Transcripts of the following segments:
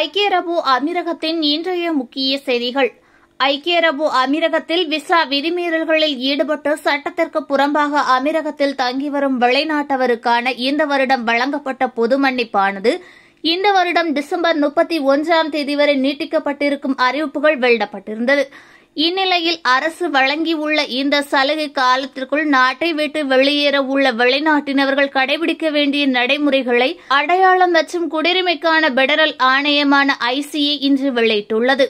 ஐக்கிய அரபு அமீரகத்தின் இன்றைய முக்கிய செய்திகள் ஐக்கிய அரபு அமீரகத்தில் விசா விதிமீறல்களில் ஈடுபட்டு சட்டத்திற்கு புறம்பாக அமீரகத்தில் தங்கி வரும் வெளிநாட்டவருக்கான இந்த வருடம் வழங்கப்பட்ட பொது மன்னிப்பானது இந்த வருடம் டிசம்பர் முப்பத்தி ஒன்றாம் தேதி வரை நீட்டிக்கப்பட்டிருக்கும் அறிவிப்புகள் வெளியிடப்பட்டிருந்தது இந்நிலையில் அரசு வழங்கியுள்ள இந்த சலுகை காலத்திற்குள் நாட்டை விட்டு வெளியேற உள்ள வெளிநாட்டினவர்கள் கடைபிடிக்க வேண்டிய நடைமுறைகளை அடையாளம் மற்றும் குடியுரிமைக்கான பெடரல் ஆணையமான ஐசிஏ இன்று வெளியிட்டுள்ளது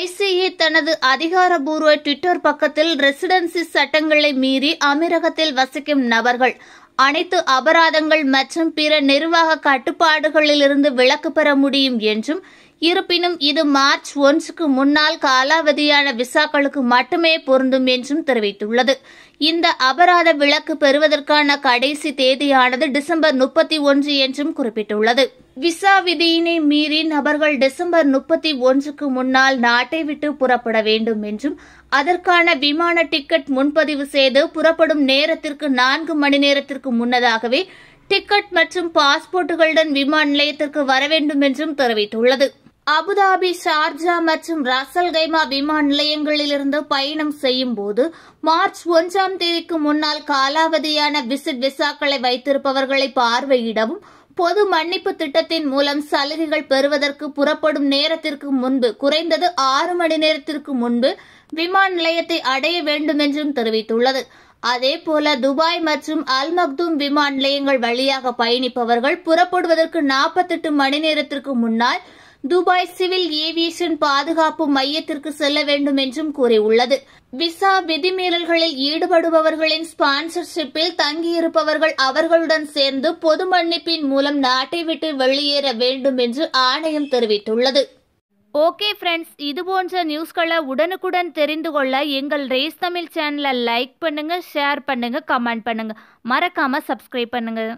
ஐசிஏ தனது அதிகாரபூர்வ ட்விட்டர் பக்கத்தில் ரெசிடென்சி சட்டங்களை மீறி அமீரகத்தில் வசிக்கும் நபர்கள் அனைத்து அபராதங்கள் மற்றும் பிற நிர்வாக கட்டுப்பாடுகளிலிருந்து விலக்கு பெற முடியும் என்றும் இருப்பினும் இது மார்ச் ஒன்றுக்கு முன்னால் காலாவதியான விசாக்களுக்கு மட்டுமே பொருந்தும் என்றும் தெரிவித்துள்ளது இந்த அபராத விலக்கு பெறுவதற்கான கடைசி தேதியானது டிசம்பர் முப்பத்தி ஒன்று என்றும் குறிப்பிட்டுள்ளது விசா விதியினை மீறி நபர்கள் டிசம்பர் முப்பத்தி ஒன்றுக்கு முன்னால் நாட்டை விட்டு புறப்பட வேண்டும் என்றும் அதற்கான விமான டிக்கெட் முன்பதிவு செய்து புறப்படும் நேரத்திற்கு நான்கு மணி நேரத்திற்கு முன்னதாகவே டிக்கெட் மற்றும் பாஸ்போர்ட்டுகளுடன் விமான நிலையத்திற்கு வர வேண்டும் என்றும் தெரிவித்துள்ளது அபுதாபி ஷார்ஜா மற்றும் ரசல் கைமா விமான நிலையங்களிலிருந்து பயணம் செய்யும் போது மார்ச் ஒன்றாம் தேதிக்கு முன்னால் காலாவதியான விசிட் விசாக்களை வைத்திருப்பவர்களை பார்வையிடவும் பொது மன்னிப்பு திட்டத்தின் மூலம் சலுகைகள் பெறுவதற்கு புறப்படும் நேரத்திற்கு முன்பு குறைந்தது ஆறு மணி நேரத்திற்கு முன்பு விமான நிலையத்தை அடைய வேண்டும் என்றும் தெரிவித்துள்ளது அதேபோல துபாய் மற்றும் அல் மக்தூம் விமான நிலையங்கள் வழியாக பயணிப்பவர்கள் புறப்படுவதற்கு நாற்பத்தெட்டு மணி நேரத்திற்கு முன்னால் துபாய் சிவில் ஏவியேஷன் பாதுகாப்பு மையத்திற்கு செல்ல வேண்டும் என்றும் கூறியுள்ளது விசா விதிமீறல்களில் ஈடுபடுபவர்களின் ஸ்பான்சர்ஷிப்பில் தங்கியிருப்பவர்கள் அவர்களுடன் சேர்ந்து பொது மன்னிப்பின் மூலம் நாட்டை விட்டு வெளியேற வேண்டும் என்று ஆணையம் தெரிவித்துள்ளது ஓகே ஃப்ரெண்ட்ஸ் இது போன்ற நியூஸ்களை உடனுக்குடன் தெரிந்து கொள்ள எங்கள் ரேஸ் தமிழ் சேனலை லைக் பண்ணுங்க ஷேர் பண்ணுங்க கமெண்ட் பண்ணுங்க மறக்காம சப்ஸ்கிரைப் பண்ணுங்க